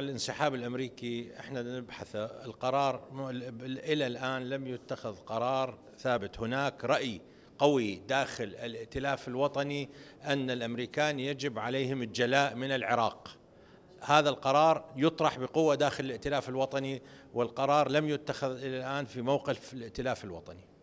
الانسحاب الامريكي احنا نبحث القرار الى الان لم يتخذ قرار ثابت هناك راي قوي داخل الائتلاف الوطني ان الامريكان يجب عليهم الجلاء من العراق هذا القرار يطرح بقوه داخل الائتلاف الوطني والقرار لم يتخذ الى الان في موقف الائتلاف الوطني